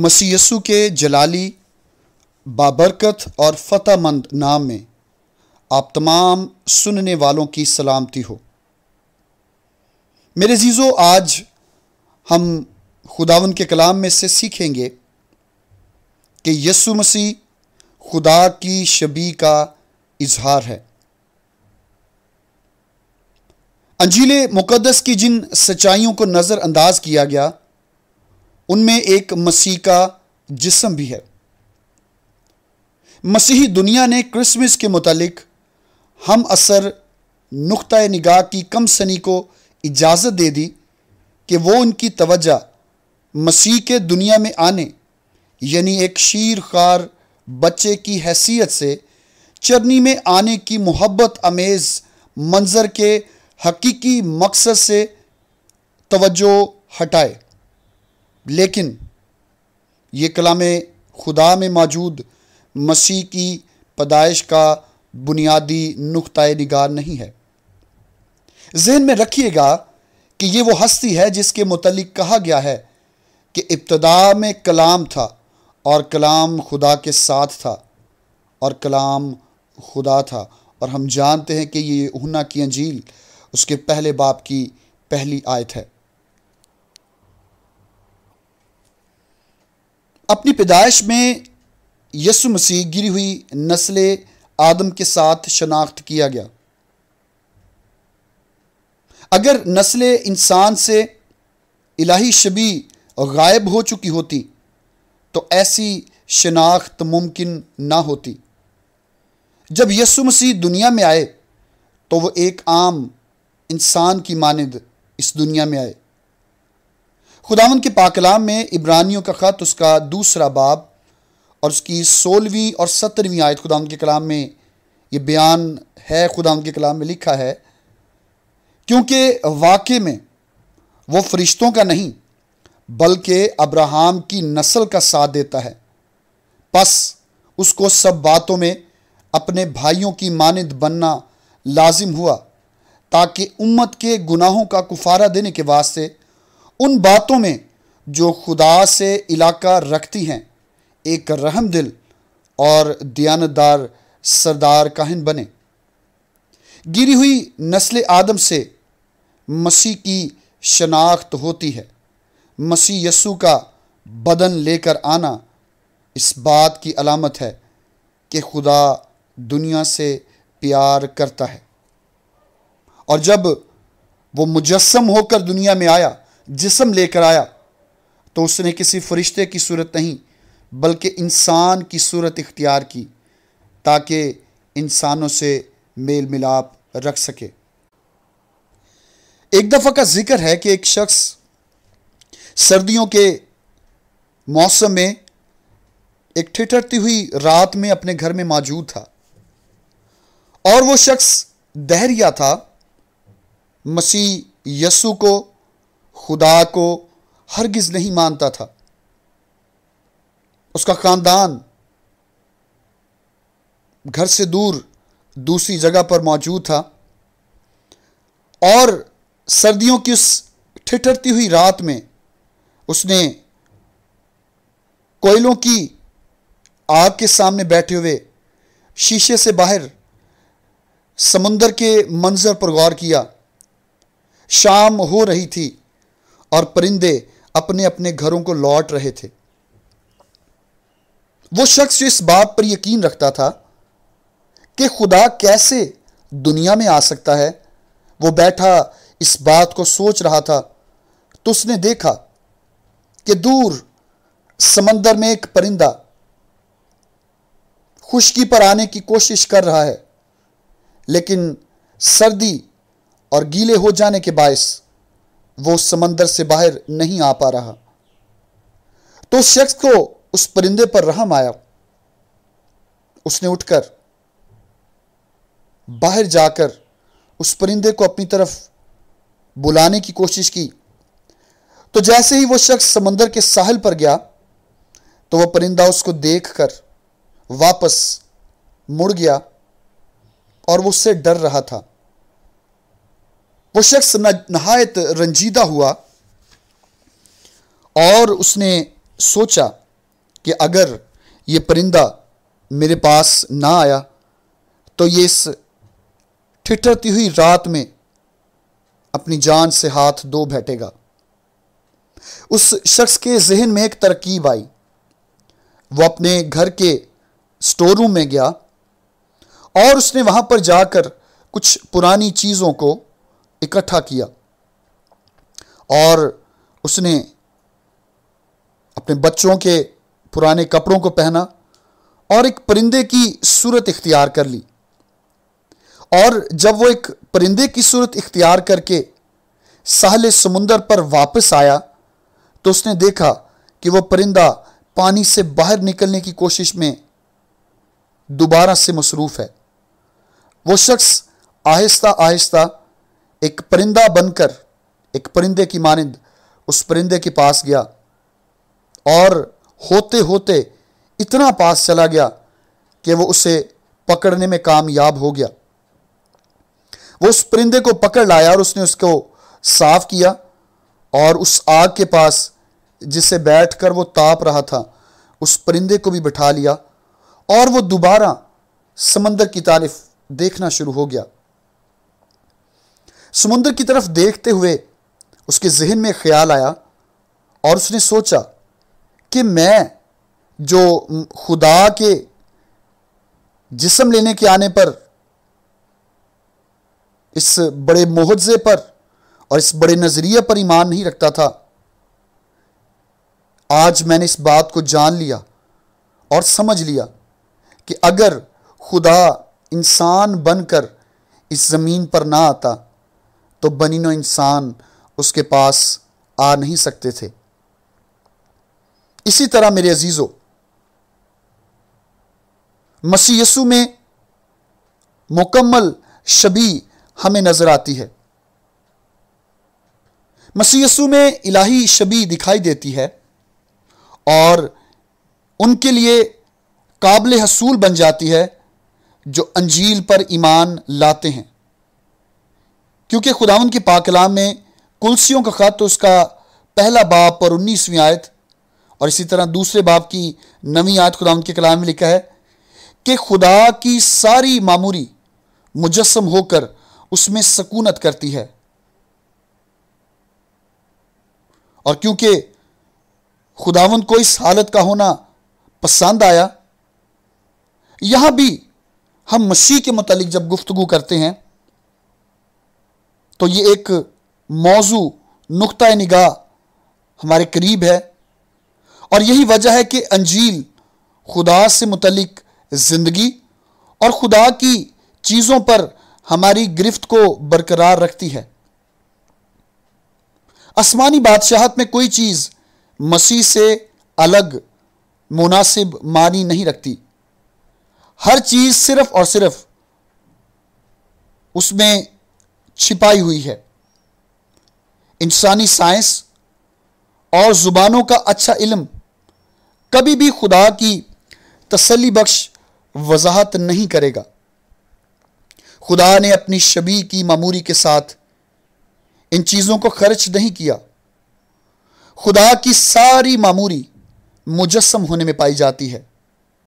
مسی یسو کے جلالی بابرکت اور فتح مند نام میں آپ تمام سننے والوں کی سلامتی ہو میرے عزیزو آج ہم خداون کے کلام میں سے سیکھیں گے کہ یسو مسیح خدا کی شبی کا اظہار ہے انجیل مقدس کی جن سچائیوں کو نظر انداز کیا گیا ان میں ایک مسیح کا جسم بھی ہے مسیحی دنیا نے کرسمس کے متعلق ہم اثر نقطۂ نگاہ کی کم سنی کو اجازت دے دی کہ وہ ان کی توجہ مسیح کے دنیا میں آنے یعنی ایک شیر خار بچے کی حیثیت سے چرنی میں آنے کی محبت امیز منظر کے حقیقی مقصد سے توجہ ہٹائے لیکن یہ کلام خدا میں موجود مسیح کی پیدائش کا بنیادی نقطۂ نگار نہیں ہے ذہن میں رکھیے گا کہ یہ وہ ہستی ہے جس کے متعلق کہا گیا ہے کہ ابتدا میں کلام تھا اور کلام خدا کے ساتھ تھا اور کلام خدا تھا اور ہم جانتے ہیں کہ یہ ہنہ کی انجیل اس کے پہلے باپ کی پہلی آیت ہے اپنی پیدائش میں یسو مسیح گری ہوئی نسل آدم کے ساتھ شناخت کیا گیا اگر نسل انسان سے الہی شبی غائب ہو چکی ہوتی تو ایسی شناخت ممکن نہ ہوتی جب یسو مسیح دنیا میں آئے تو وہ ایک عام انسان کی مانند اس دنیا میں آئے خداون کے پاکلام میں عبرانیوں کا خط اس کا دوسرا باب اور اس کی سولہویں اور سترویں آیت خداون کے کلام میں یہ بیان ہے خداون کے کلام میں لکھا ہے کیونکہ واقع میں وہ فرشتوں کا نہیں بلکہ ابراہم کی نسل کا ساتھ دیتا ہے پس اس کو سب باتوں میں اپنے بھائیوں کی ماند بننا لازم ہوا تاکہ امت کے گناہوں کا کفارہ دینے کے واسطے ان باتوں میں جو خدا سے علاقہ رکھتی ہیں ایک رحم دل اور دیانتدار سردار کاہن بنے گری ہوئی نسل آدم سے مسیح کی شناخت ہوتی ہے مسیح یسو کا بدن لے کر آنا اس بات کی علامت ہے کہ خدا دنیا سے پیار کرتا ہے اور جب وہ مجسم ہو کر دنیا میں آیا جسم لے کر آیا تو اس نے کسی فرشتے کی صورت نہیں بلکہ انسان کی صورت اختیار کی تاکہ انسانوں سے میل ملاپ رکھ سکے ایک دفعہ کا ذکر ہے کہ ایک شخص سردیوں کے موسم میں ایک ٹھٹرتی ہوئی رات میں اپنے گھر میں موجود تھا اور وہ شخص دہریا تھا مسیح یسو کو خدا کو ہرگز نہیں مانتا تھا اس کا خاندان گھر سے دور دوسری جگہ پر موجود تھا اور سردیوں کی اس ٹھٹرتی ہوئی رات میں اس نے کوئلوں کی آگ کے سامنے بیٹھے ہوئے شیشے سے باہر سمندر کے منظر پر غور کیا شام ہو رہی تھی اور پرندے اپنے اپنے گھروں کو لوٹ رہے تھے وہ شخص جو اس بات پر یقین رکھتا تھا کہ خدا کیسے دنیا میں آ سکتا ہے وہ بیٹھا اس بات کو سوچ رہا تھا تو اس نے دیکھا کہ دور سمندر میں ایک پرندہ خشکی پر آنے کی کوشش کر رہا ہے لیکن سردی اور گیلے ہو جانے کے باعث وہ سمندر سے باہر نہیں آ پا رہا تو اس شخص کو اس پرندے پر رحم آیا اس نے اٹھ کر باہر جا کر اس پرندے کو اپنی طرف بلانے کی کوشش کی تو جیسے ہی وہ شخص سمندر کے ساحل پر گیا تو وہ پرندہ اس کو دیکھ کر واپس مڑ گیا اور وہ اس سے ڈر رہا تھا وہ شخص نہایت رنجیدہ ہوا اور اس نے سوچا کہ اگر یہ پرندہ میرے پاس نہ آیا تو یہ اس ٹھٹرتی ہوئی رات میں اپنی جان سے ہاتھ دو بیٹھے گا اس شخص کے ذہن میں ایک ترکیب آئی وہ اپنے گھر کے سٹور روم میں گیا اور اس نے وہاں پر جا کر کچھ پرانی چیزوں کو اکٹھا کیا اور اس نے اپنے بچوں کے پرانے کپڑوں کو پہنا اور ایک پرندے کی صورت اختیار کر لی اور جب وہ ایک پرندے کی صورت اختیار کر کے ساحل سمندر پر واپس آیا تو اس نے دیکھا کہ وہ پرندہ پانی سے باہر نکلنے کی کوشش میں دوبارہ سے مصروف ہے وہ شخص آہستہ آہستہ ایک پرندہ بن کر ایک پرندے کی مانند اس پرندے کے پاس گیا اور ہوتے ہوتے اتنا پاس چلا گیا کہ وہ اسے پکڑنے میں کامیاب ہو گیا وہ اس پرندے کو پکڑ لایا اور اس نے اس کو صاف کیا اور اس آگ کے پاس جسے بیٹھ کر وہ تاپ رہا تھا اس پرندے کو بھی بٹھا لیا اور وہ دوبارہ سمندر کی تعریف دیکھنا شروع ہو گیا سمندر کی طرف دیکھتے ہوئے اس کے ذہن میں خیال آیا اور اس نے سوچا کہ میں جو خدا کے جسم لینے کے آنے پر اس بڑے معاہزے پر اور اس بڑے نظریے پر ایمان نہیں رکھتا تھا آج میں نے اس بات کو جان لیا اور سمجھ لیا کہ اگر خدا انسان بن کر اس زمین پر نہ آتا تو بنین و انسان اس کے پاس آ نہیں سکتے تھے اسی طرح میرے عزیزوں یسو میں مکمل شبی ہمیں نظر آتی ہے مسیح یسو میں الہی شبی دکھائی دیتی ہے اور ان کے لیے قابل حصول بن جاتی ہے جو انجیل پر ایمان لاتے ہیں کیونکہ خداون کی پاک کلام میں کلسیوں کا خط اس کا پہلا باپ اور انیسویں آیت اور اسی طرح دوسرے باپ کی نویں آیت خداون کے کلام میں لکھا ہے کہ خدا کی ساری معموری مجسم ہو کر اس میں سکونت کرتی ہے اور کیونکہ خداون کو اس حالت کا ہونا پسند آیا یہاں بھی ہم مسیح کے متعلق جب گفتگو کرتے ہیں تو یہ ایک موضوع نقطۂ نگاہ ہمارے قریب ہے اور یہی وجہ ہے کہ انجیل خدا سے متعلق زندگی اور خدا کی چیزوں پر ہماری گرفت کو برقرار رکھتی ہے آسمانی بادشاہت میں کوئی چیز مسیح سے الگ مناسب معنی نہیں رکھتی ہر چیز صرف اور صرف اس میں چھپائی ہوئی ہے انسانی سائنس اور زبانوں کا اچھا علم کبھی بھی خدا کی تسلی بخش وضاحت نہیں کرے گا خدا نے اپنی شبی کی معموری کے ساتھ ان چیزوں کو خرچ نہیں کیا خدا کی ساری معموری مجسم ہونے میں پائی جاتی ہے